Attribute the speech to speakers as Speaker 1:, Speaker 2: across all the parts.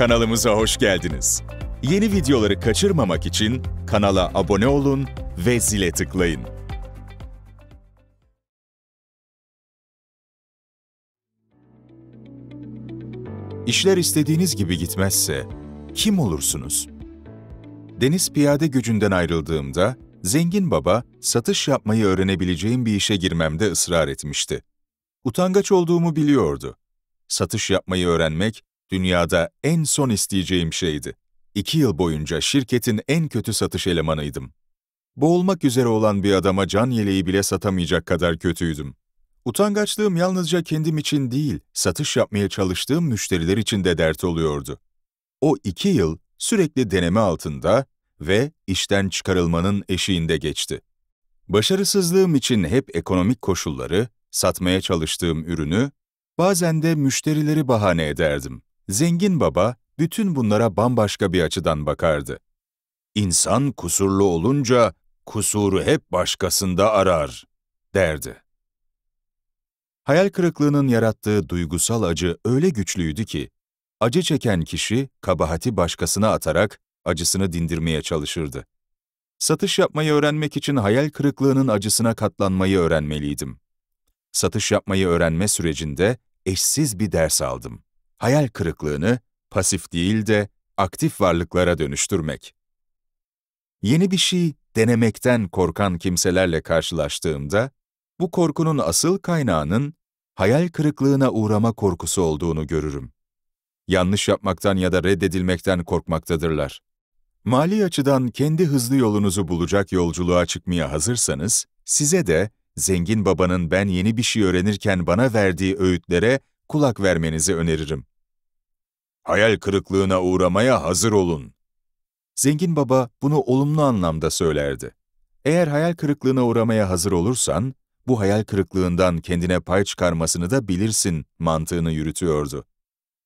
Speaker 1: kanalımıza hoş geldiniz. Yeni videoları kaçırmamak için kanala abone olun ve zile tıklayın. İşler istediğiniz gibi gitmezse kim olursunuz? Deniz piyade gücünden ayrıldığımda zengin baba satış yapmayı öğrenebileceğim bir işe girmemde ısrar etmişti. Utangaç olduğumu biliyordu. Satış yapmayı öğrenmek Dünyada en son isteyeceğim şeydi. İki yıl boyunca şirketin en kötü satış elemanıydım. Boğulmak üzere olan bir adama can yeleği bile satamayacak kadar kötüydüm. Utangaçlığım yalnızca kendim için değil, satış yapmaya çalıştığım müşteriler için de dert oluyordu. O iki yıl sürekli deneme altında ve işten çıkarılmanın eşiğinde geçti. Başarısızlığım için hep ekonomik koşulları, satmaya çalıştığım ürünü, bazen de müşterileri bahane ederdim. Zengin baba bütün bunlara bambaşka bir açıdan bakardı. İnsan kusurlu olunca kusuru hep başkasında arar, derdi. Hayal kırıklığının yarattığı duygusal acı öyle güçlüydü ki, acı çeken kişi kabahati başkasına atarak acısını dindirmeye çalışırdı. Satış yapmayı öğrenmek için hayal kırıklığının acısına katlanmayı öğrenmeliydim. Satış yapmayı öğrenme sürecinde eşsiz bir ders aldım hayal kırıklığını pasif değil de aktif varlıklara dönüştürmek. Yeni bir şey denemekten korkan kimselerle karşılaştığımda, bu korkunun asıl kaynağının hayal kırıklığına uğrama korkusu olduğunu görürüm. Yanlış yapmaktan ya da reddedilmekten korkmaktadırlar. Mali açıdan kendi hızlı yolunuzu bulacak yolculuğa çıkmaya hazırsanız, size de zengin babanın ben yeni bir şey öğrenirken bana verdiği öğütlere kulak vermenizi öneririm. Hayal kırıklığına uğramaya hazır olun. Zengin baba bunu olumlu anlamda söylerdi. Eğer hayal kırıklığına uğramaya hazır olursan, bu hayal kırıklığından kendine pay çıkarmasını da bilirsin mantığını yürütüyordu.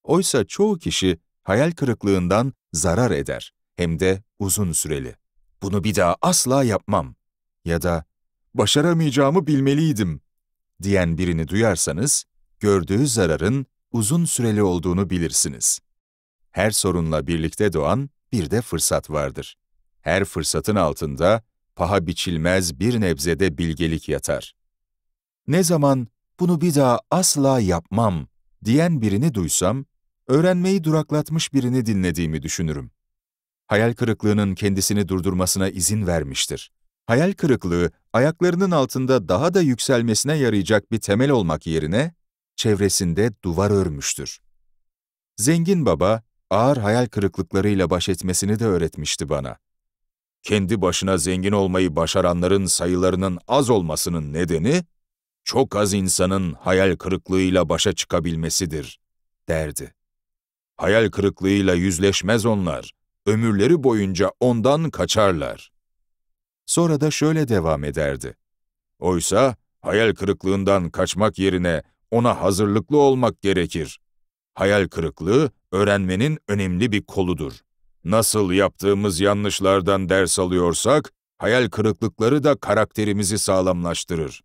Speaker 1: Oysa çoğu kişi hayal kırıklığından zarar eder, hem de uzun süreli. Bunu bir daha asla yapmam ya da başaramayacağımı bilmeliydim diyen birini duyarsanız, gördüğü zararın uzun süreli olduğunu bilirsiniz her sorunla birlikte doğan bir de fırsat vardır. Her fırsatın altında paha biçilmez bir nebzede bilgelik yatar. Ne zaman bunu bir daha asla yapmam diyen birini duysam, öğrenmeyi duraklatmış birini dinlediğimi düşünürüm. Hayal kırıklığının kendisini durdurmasına izin vermiştir. Hayal kırıklığı, ayaklarının altında daha da yükselmesine yarayacak bir temel olmak yerine, çevresinde duvar örmüştür. Zengin baba, ağır hayal kırıklıklarıyla baş etmesini de öğretmişti bana. Kendi başına zengin olmayı başaranların sayılarının az olmasının nedeni, çok az insanın hayal kırıklığıyla başa çıkabilmesidir, derdi. Hayal kırıklığıyla yüzleşmez onlar, ömürleri boyunca ondan kaçarlar. Sonra da şöyle devam ederdi. Oysa hayal kırıklığından kaçmak yerine ona hazırlıklı olmak gerekir. Hayal kırıklığı öğrenmenin önemli bir koludur. Nasıl yaptığımız yanlışlardan ders alıyorsak, hayal kırıklıkları da karakterimizi sağlamlaştırır.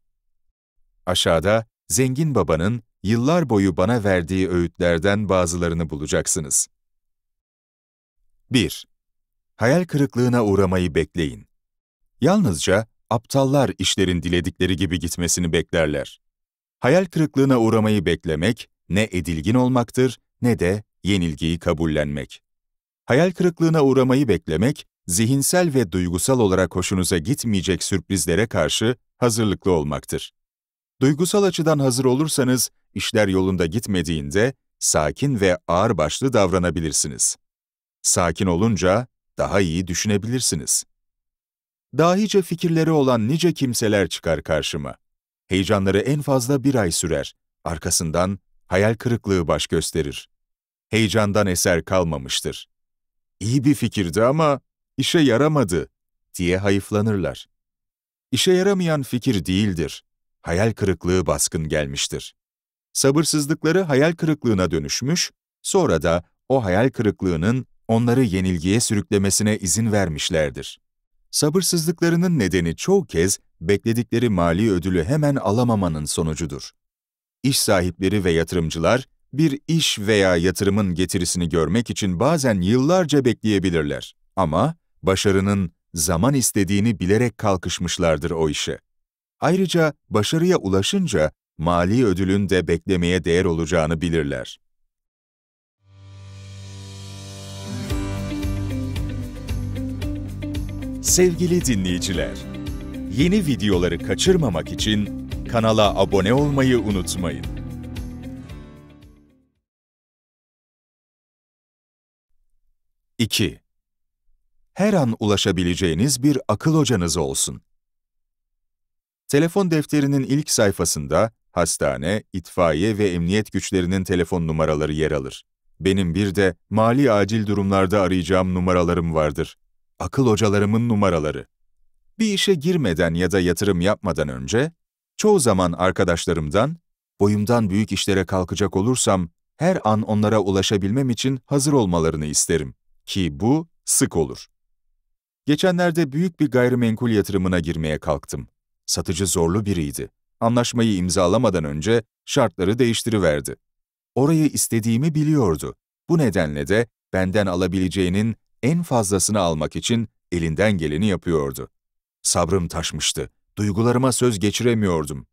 Speaker 1: Aşağıda Zengin Baba'nın yıllar boyu bana verdiği öğütlerden bazılarını bulacaksınız. 1. Hayal kırıklığına uğramayı bekleyin. Yalnızca aptallar işlerin diledikleri gibi gitmesini beklerler. Hayal kırıklığına uğramayı beklemek ne edilgin olmaktır ne de yenilgiyi kabullenmek. Hayal kırıklığına uğramayı beklemek, zihinsel ve duygusal olarak hoşunuza gitmeyecek sürprizlere karşı hazırlıklı olmaktır. Duygusal açıdan hazır olursanız, işler yolunda gitmediğinde sakin ve ağırbaşlı davranabilirsiniz. Sakin olunca daha iyi düşünebilirsiniz. Dahice fikirleri olan nice kimseler çıkar karşıma. Heyecanları en fazla bir ay sürer. Arkasından hayal kırıklığı baş gösterir heyecandan eser kalmamıştır. İyi bir fikirdi ama işe yaramadı diye hayıflanırlar. İşe yaramayan fikir değildir. Hayal kırıklığı baskın gelmiştir. Sabırsızlıkları hayal kırıklığına dönüşmüş, sonra da o hayal kırıklığının onları yenilgiye sürüklemesine izin vermişlerdir. Sabırsızlıklarının nedeni çoğu kez bekledikleri mali ödülü hemen alamamanın sonucudur. İş sahipleri ve yatırımcılar bir iş veya yatırımın getirisini görmek için bazen yıllarca bekleyebilirler. Ama başarının zaman istediğini bilerek kalkışmışlardır o işe. Ayrıca başarıya ulaşınca mali ödülün de beklemeye değer olacağını bilirler. Sevgili dinleyiciler, yeni videoları kaçırmamak için kanala abone olmayı unutmayın. 2. Her an ulaşabileceğiniz bir akıl hocanız olsun. Telefon defterinin ilk sayfasında hastane, itfaiye ve emniyet güçlerinin telefon numaraları yer alır. Benim bir de mali acil durumlarda arayacağım numaralarım vardır. Akıl hocalarımın numaraları. Bir işe girmeden ya da yatırım yapmadan önce, çoğu zaman arkadaşlarımdan, boyumdan büyük işlere kalkacak olursam her an onlara ulaşabilmem için hazır olmalarını isterim ki bu sık olur. Geçenlerde büyük bir gayrimenkul yatırımına girmeye kalktım. Satıcı zorlu biriydi. Anlaşmayı imzalamadan önce şartları değiştiriverdi. Orayı istediğimi biliyordu. Bu nedenle de benden alabileceğinin en fazlasını almak için elinden geleni yapıyordu. Sabrım taşmıştı. Duygularıma söz geçiremiyordum.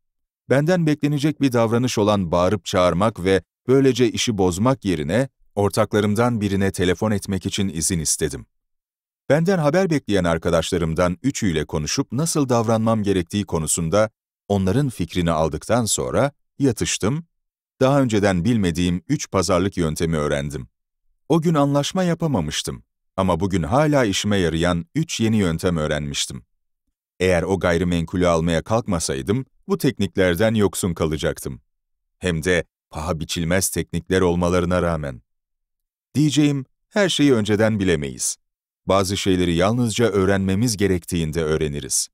Speaker 1: Benden beklenecek bir davranış olan bağırıp çağırmak ve böylece işi bozmak yerine ortaklarımdan birine telefon etmek için izin istedim. Benden haber bekleyen arkadaşlarımdan üçüyle konuşup nasıl davranmam gerektiği konusunda onların fikrini aldıktan sonra yatıştım, daha önceden bilmediğim üç pazarlık yöntemi öğrendim. O gün anlaşma yapamamıştım ama bugün hala işime yarayan üç yeni yöntem öğrenmiştim. Eğer o gayrimenkulü almaya kalkmasaydım, bu tekniklerden yoksun kalacaktım. Hem de paha biçilmez teknikler olmalarına rağmen. Diyeceğim, her şeyi önceden bilemeyiz. Bazı şeyleri yalnızca öğrenmemiz gerektiğinde öğreniriz.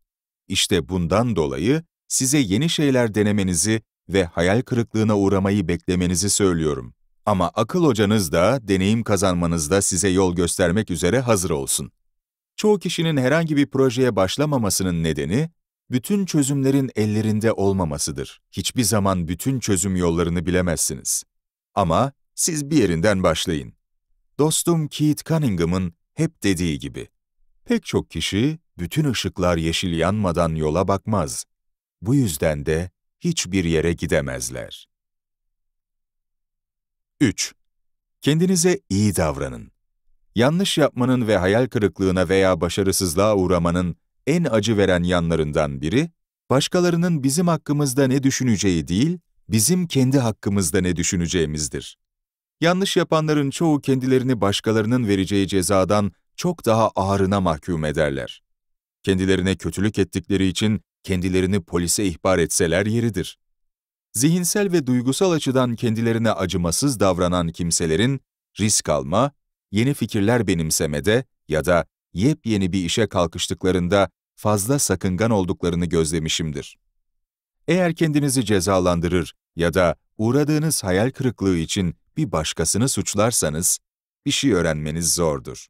Speaker 1: İşte bundan dolayı size yeni şeyler denemenizi ve hayal kırıklığına uğramayı beklemenizi söylüyorum. Ama akıl hocanız da deneyim kazanmanızda size yol göstermek üzere hazır olsun. Çoğu kişinin herhangi bir projeye başlamamasının nedeni, bütün çözümlerin ellerinde olmamasıdır. Hiçbir zaman bütün çözüm yollarını bilemezsiniz. Ama siz bir yerinden başlayın dostum Keith Cunningham'ın hep dediği gibi, pek çok kişi bütün ışıklar yeşil yanmadan yola bakmaz. Bu yüzden de hiçbir yere gidemezler. 3. Kendinize iyi davranın. Yanlış yapmanın ve hayal kırıklığına veya başarısızlığa uğramanın en acı veren yanlarından biri, başkalarının bizim hakkımızda ne düşüneceği değil, bizim kendi hakkımızda ne düşüneceğimizdir. Yanlış yapanların çoğu kendilerini başkalarının vereceği cezadan çok daha ağırına mahkum ederler. Kendilerine kötülük ettikleri için kendilerini polise ihbar etseler yeridir. Zihinsel ve duygusal açıdan kendilerine acımasız davranan kimselerin risk alma, yeni fikirler benimsemede ya da yepyeni bir işe kalkıştıklarında fazla sakıngan olduklarını gözlemişimdir. Eğer kendinizi cezalandırır ya da uğradığınız hayal kırıklığı için bir başkasını suçlarsanız, bir şey öğrenmeniz zordur.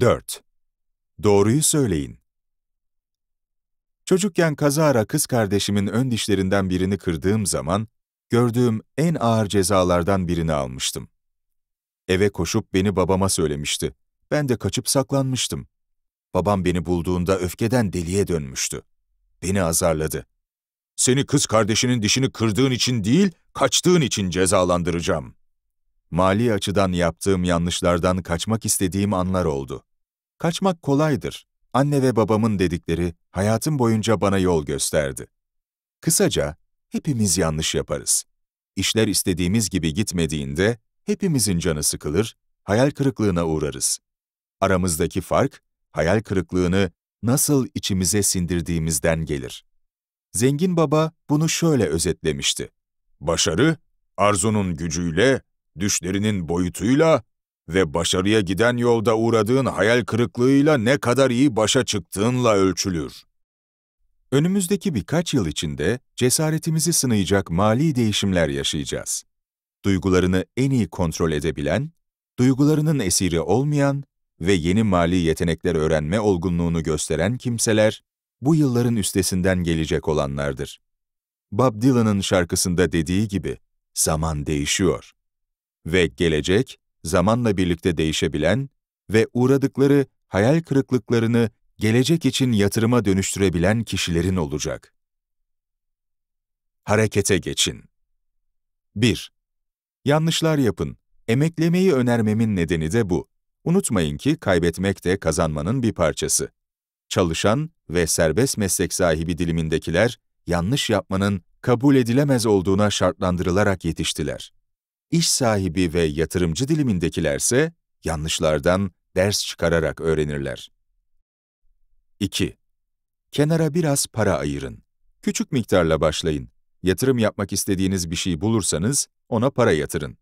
Speaker 1: 4. Doğruyu söyleyin. Çocukken kazara kız kardeşimin ön dişlerinden birini kırdığım zaman, gördüğüm en ağır cezalardan birini almıştım. Eve koşup beni babama söylemişti. Ben de kaçıp saklanmıştım. Babam beni bulduğunda öfkeden deliye dönmüştü. Beni azarladı seni kız kardeşinin dişini kırdığın için değil, kaçtığın için cezalandıracağım. Mali açıdan yaptığım yanlışlardan kaçmak istediğim anlar oldu. Kaçmak kolaydır. Anne ve babamın dedikleri hayatım boyunca bana yol gösterdi. Kısaca, hepimiz yanlış yaparız. İşler istediğimiz gibi gitmediğinde hepimizin canı sıkılır, hayal kırıklığına uğrarız. Aramızdaki fark, hayal kırıklığını nasıl içimize sindirdiğimizden gelir. Zengin Baba bunu şöyle özetlemişti. Başarı, arzunun gücüyle, düşlerinin boyutuyla ve başarıya giden yolda uğradığın hayal kırıklığıyla ne kadar iyi başa çıktığınla ölçülür. Önümüzdeki birkaç yıl içinde cesaretimizi sınayacak mali değişimler yaşayacağız. Duygularını en iyi kontrol edebilen, duygularının esiri olmayan ve yeni mali yetenekler öğrenme olgunluğunu gösteren kimseler bu yılların üstesinden gelecek olanlardır. Bob Dylan'ın şarkısında dediği gibi, zaman değişiyor. Ve gelecek, zamanla birlikte değişebilen ve uğradıkları hayal kırıklıklarını gelecek için yatırıma dönüştürebilen kişilerin olacak. Harekete geçin. 1. Yanlışlar yapın. Emeklemeyi önermemin nedeni de bu. Unutmayın ki kaybetmek de kazanmanın bir parçası. Çalışan ve serbest meslek sahibi dilimindekiler yanlış yapmanın kabul edilemez olduğuna şartlandırılarak yetiştiler. İş sahibi ve yatırımcı dilimindekilerse yanlışlardan ders çıkararak öğrenirler. 2. Kenara biraz para ayırın. Küçük miktarla başlayın. Yatırım yapmak istediğiniz bir şey bulursanız ona para yatırın.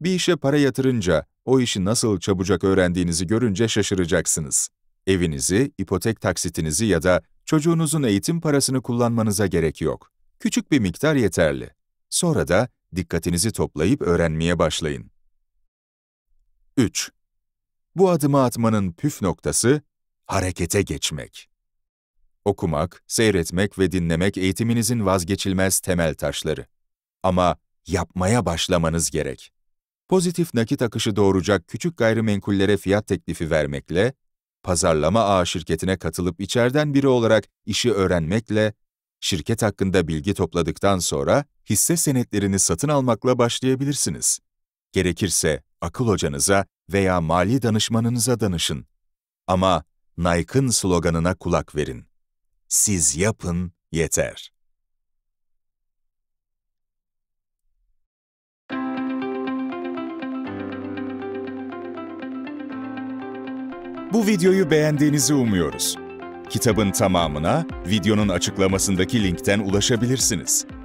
Speaker 1: Bir işe para yatırınca o işi nasıl çabucak öğrendiğinizi görünce şaşıracaksınız. Evinizi, ipotek taksitinizi ya da çocuğunuzun eğitim parasını kullanmanıza gerek yok. Küçük bir miktar yeterli. Sonra da dikkatinizi toplayıp öğrenmeye başlayın. 3. Bu adımı atmanın püf noktası, harekete geçmek. Okumak, seyretmek ve dinlemek eğitiminizin vazgeçilmez temel taşları. Ama yapmaya başlamanız gerek. Pozitif nakit akışı doğuracak küçük gayrimenkullere fiyat teklifi vermekle, pazarlama ağı şirketine katılıp içeriden biri olarak işi öğrenmekle, şirket hakkında bilgi topladıktan sonra hisse senetlerini satın almakla başlayabilirsiniz. Gerekirse akıl hocanıza veya mali danışmanınıza danışın. Ama Nike'ın sloganına kulak verin. Siz yapın yeter. Bu videoyu beğendiğinizi umuyoruz. Kitabın tamamına videonun açıklamasındaki linkten ulaşabilirsiniz.